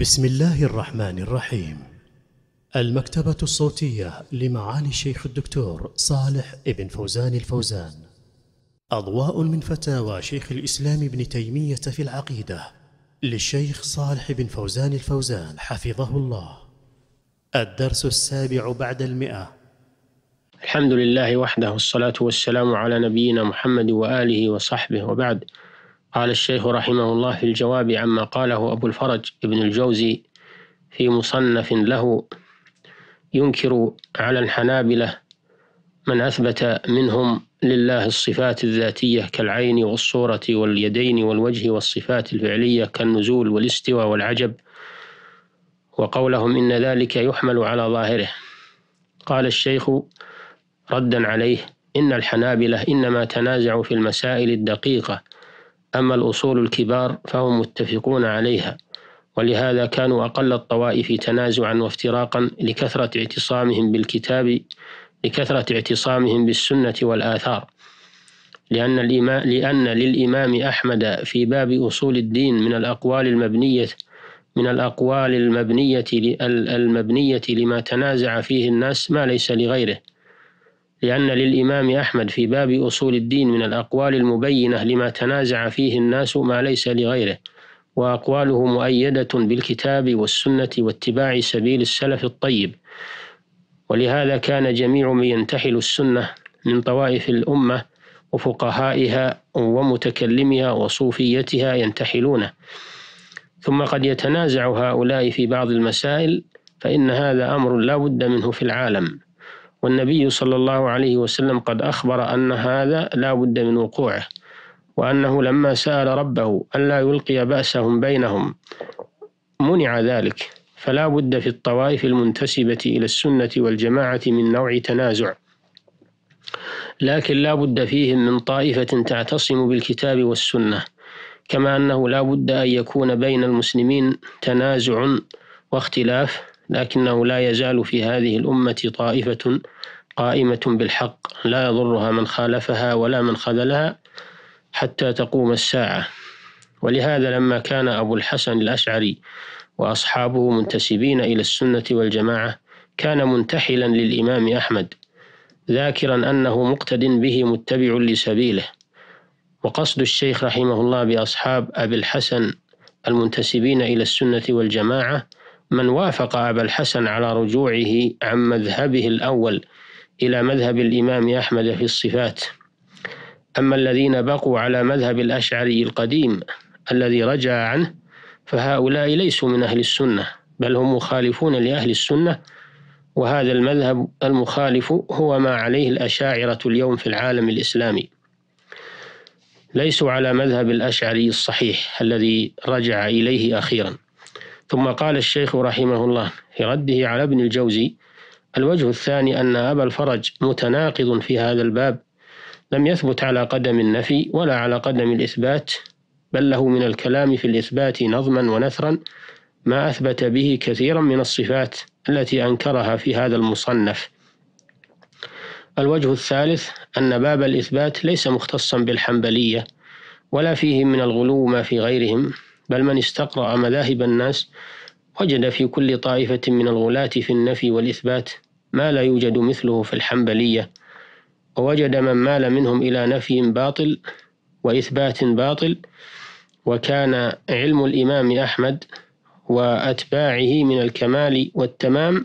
بسم الله الرحمن الرحيم المكتبة الصوتية لمعالي الشيخ الدكتور صالح ابن فوزان الفوزان أضواء من فتاوى شيخ الإسلام ابن تيمية في العقيدة للشيخ صالح بن فوزان الفوزان حفظه الله الدرس السابع بعد المئة الحمد لله وحده والصلاة والسلام على نبينا محمد وآله وصحبه وبعد قال الشيخ رحمه الله في الجواب عما قاله أبو الفرج ابن الجوزي في مصنف له ينكر على الحنابلة من أثبت منهم لله الصفات الذاتية كالعين والصورة واليدين والوجه والصفات الفعلية كالنزول والاستوى والعجب وقولهم إن ذلك يحمل على ظاهره قال الشيخ ردا عليه إن الحنابلة إنما تنازعوا في المسائل الدقيقة أما الأصول الكبار فهم متفقون عليها ولهذا كانوا أقل الطوائف تنازعا وافتراقا لكثرة اعتصامهم بالكتاب لكثرة اعتصامهم بالسنة والآثار لأن, الإمام لأن للإمام أحمد في باب أصول الدين من الأقوال المبنية من الأقوال المبنية المبنية لما تنازع فيه الناس ما ليس لغيره لأن للإمام أحمد في باب أصول الدين من الأقوال المبينة لما تنازع فيه الناس ما ليس لغيره وأقواله مؤيدة بالكتاب والسنة واتباع سبيل السلف الطيب ولهذا كان جميع من ينتحل السنة من طوائف الأمة وفقهائها ومتكلمها وصوفيتها ينتحلونه ثم قد يتنازع هؤلاء في بعض المسائل فإن هذا أمر لا بد منه في العالم والنبي صلى الله عليه وسلم قد أخبر أن هذا لا بد من وقوعه وأنه لما سأل ربه ألا يلقي بأسهم بينهم منع ذلك فلا بد في الطوائف المنتسبة إلى السنة والجماعة من نوع تنازع لكن لا بد فيهم من طائفة تعتصم بالكتاب والسنة كما أنه لا بد أن يكون بين المسلمين تنازع واختلاف لكنه لا يزال في هذه الأمة طائفة قائمة بالحق لا يضرها من خالفها ولا من خذلها حتى تقوم الساعة ولهذا لما كان أبو الحسن الأشعري وأصحابه منتسبين إلى السنة والجماعة كان منتحلا للإمام أحمد ذاكرا أنه مقتد به متبع لسبيله وقصد الشيخ رحمه الله بأصحاب أبي الحسن المنتسبين إلى السنة والجماعة من وافق أبا الحسن على رجوعه عن مذهبه الأول إلى مذهب الإمام أحمد في الصفات أما الذين بقوا على مذهب الأشعري القديم الذي رجع عنه فهؤلاء ليسوا من أهل السنة بل هم مخالفون لأهل السنة وهذا المذهب المخالف هو ما عليه الأشاعرة اليوم في العالم الإسلامي ليسوا على مذهب الأشعري الصحيح الذي رجع إليه أخيرا ثم قال الشيخ رحمه الله في رده على ابن الجوزي الوجه الثاني أن أبا الفرج متناقض في هذا الباب لم يثبت على قدم النفي ولا على قدم الإثبات بل له من الكلام في الإثبات نظما ونثرا ما أثبت به كثيرا من الصفات التي أنكرها في هذا المصنف الوجه الثالث أن باب الإثبات ليس مختصا بالحنبلية ولا فيه من الغلو ما في غيرهم بل من استقرأ مذاهب الناس وجد في كل طائفة من الغلاة في النفي والإثبات ما لا يوجد مثله في الحنبلية ووجد من مال منهم إلى نفي باطل وإثبات باطل وكان علم الإمام أحمد وأتباعه من الكمال والتمام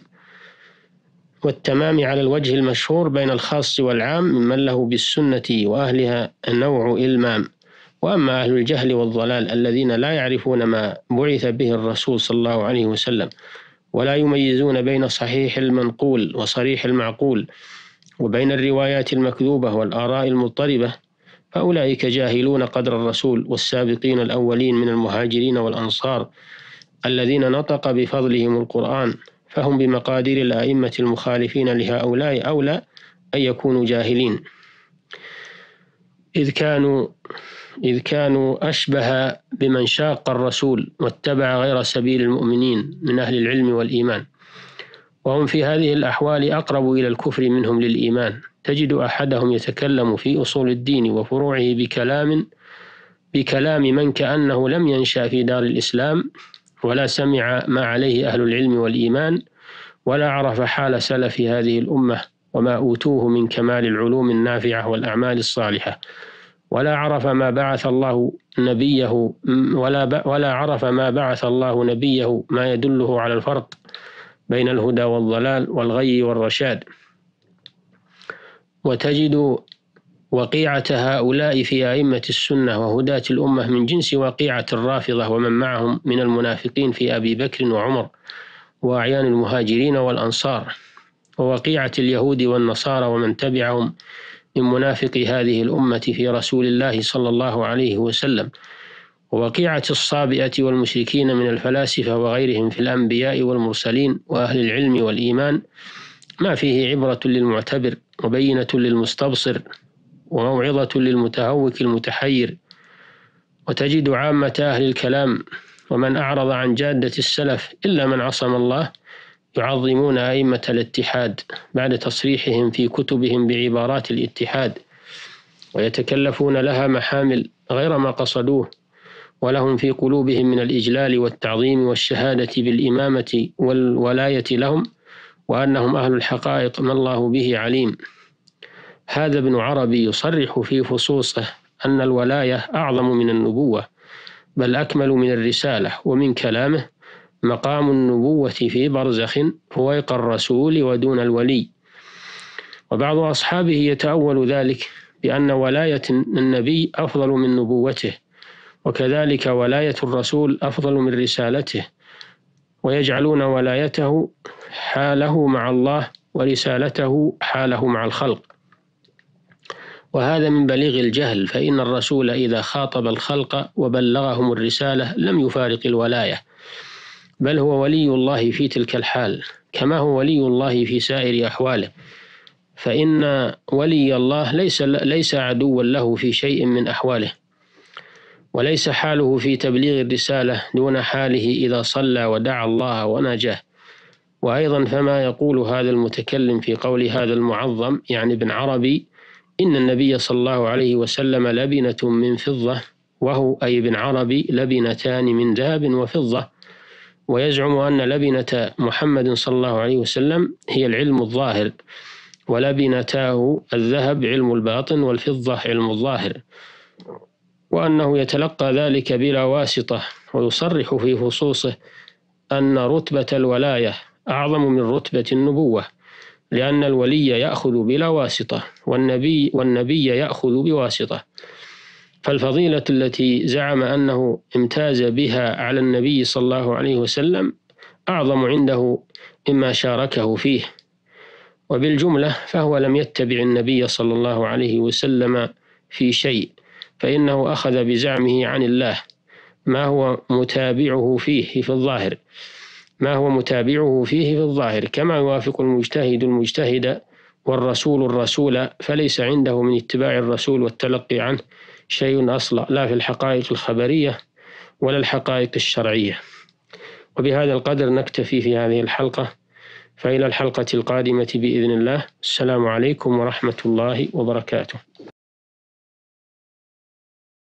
والتمام على الوجه المشهور بين الخاص والعام ممن له بالسنة وأهلها نوع إلمام وأما أهل الجهل والضلال الذين لا يعرفون ما بعث به الرسول صلى الله عليه وسلم ولا يميزون بين صحيح المنقول وصريح المعقول وبين الروايات المكذوبة والآراء المضطربة فأولئك جاهلون قدر الرسول والسابقين الأولين من المهاجرين والأنصار الذين نطق بفضلهم القرآن فهم بمقادير الأئمة المخالفين لهؤلاء أولى أن يكونوا جاهلين إذ كانوا إذ كانوا أشبه بمن شاق الرسول واتبع غير سبيل المؤمنين من أهل العلم والإيمان وهم في هذه الأحوال أقرب إلى الكفر منهم للإيمان تجد أحدهم يتكلم في أصول الدين وفروعه بكلام بكلام من كأنه لم ينشأ في دار الإسلام ولا سمع ما عليه أهل العلم والإيمان ولا عرف حال سلف هذه الأمة وما أوتوه من كمال العلوم النافعة والأعمال الصالحة ولا عرف ما بعث الله نبيه ولا ولا عرف ما بعث الله نبيه ما يدله على الفرق بين الهدى والضلال والغي والرشاد وتجد وقيعة هؤلاء في أئمة السنة وهداة الأمة من جنس وقيعة الرافضة ومن معهم من المنافقين في أبي بكر وعمر وأعيان المهاجرين والأنصار ووقيعة اليهود والنصارى ومن تبعهم من منافق هذه الأمة في رسول الله صلى الله عليه وسلم ووقيعة الصابئة والمشركين من الفلاسفة وغيرهم في الأنبياء والمرسلين وأهل العلم والإيمان ما فيه عبرة للمعتبر وبينة للمستبصر وموعظة للمتهوك المتحير وتجد عامة أهل الكلام ومن أعرض عن جادة السلف إلا من عصم الله يعظمون أئمة الاتحاد بعد تصريحهم في كتبهم بعبارات الاتحاد ويتكلفون لها محامل غير ما قصدوه ولهم في قلوبهم من الإجلال والتعظيم والشهادة بالإمامة والولاية لهم وأنهم أهل الحقائق ما الله به عليم هذا ابن عربي يصرح في فصوصه أن الولاية أعظم من النبوة بل أكمل من الرسالة ومن كلامه مقام النبوة في برزخ فويق الرسول ودون الولي وبعض أصحابه يتأول ذلك بأن ولاية النبي أفضل من نبوته وكذلك ولاية الرسول أفضل من رسالته ويجعلون ولايته حاله مع الله ورسالته حاله مع الخلق وهذا من بليغ الجهل فإن الرسول إذا خاطب الخلق وبلغهم الرسالة لم يفارق الولاية بل هو ولي الله في تلك الحال كما هو ولي الله في سائر أحواله فإن ولي الله ليس ليس عدوا له في شيء من أحواله وليس حاله في تبليغ الرسالة دون حاله إذا صلى ودعا الله وناجاه وأيضا فما يقول هذا المتكلم في قول هذا المعظم يعني ابن عربي إن النبي صلى الله عليه وسلم لبنة من فضة وهو أي ابن عربي لبنتان من ذهب وفضة ويزعم أن لبنة محمد صلى الله عليه وسلم هي العلم الظاهر ولبنتاه الذهب علم الباطن والفضة علم الظاهر وأنه يتلقى ذلك بلا واسطة ويصرح في فصوصه أن رتبة الولاية أعظم من رتبة النبوة لأن الولي يأخذ بلا واسطة والنبي والنبي يأخذ بواسطة فالفضيلة التي زعم أنه امتاز بها على النبي صلى الله عليه وسلم أعظم عنده مما شاركه فيه وبالجملة فهو لم يتبع النبي صلى الله عليه وسلم في شيء فإنه أخذ بزعمه عن الله ما هو متابعه فيه في الظاهر ما هو متابعه فيه في الظاهر كما يوافق المجتهد المجتهد والرسول الرسول فليس عنده من اتباع الرسول والتلقي عنه شيء أصلع لا في الحقائق الخبرية ولا الحقائق الشرعية وبهذا القدر نكتفي في هذه الحلقة فإلى الحلقة القادمة بإذن الله السلام عليكم ورحمة الله وبركاته